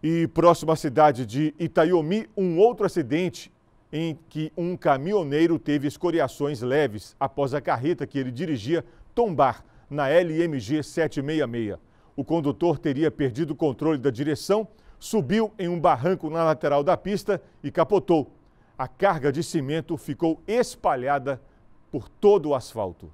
E próximo à cidade de Itaiomi, um outro acidente em que um caminhoneiro teve escoriações leves após a carreta que ele dirigia tombar na LMG 766. O condutor teria perdido o controle da direção, subiu em um barranco na lateral da pista e capotou. A carga de cimento ficou espalhada por todo o asfalto.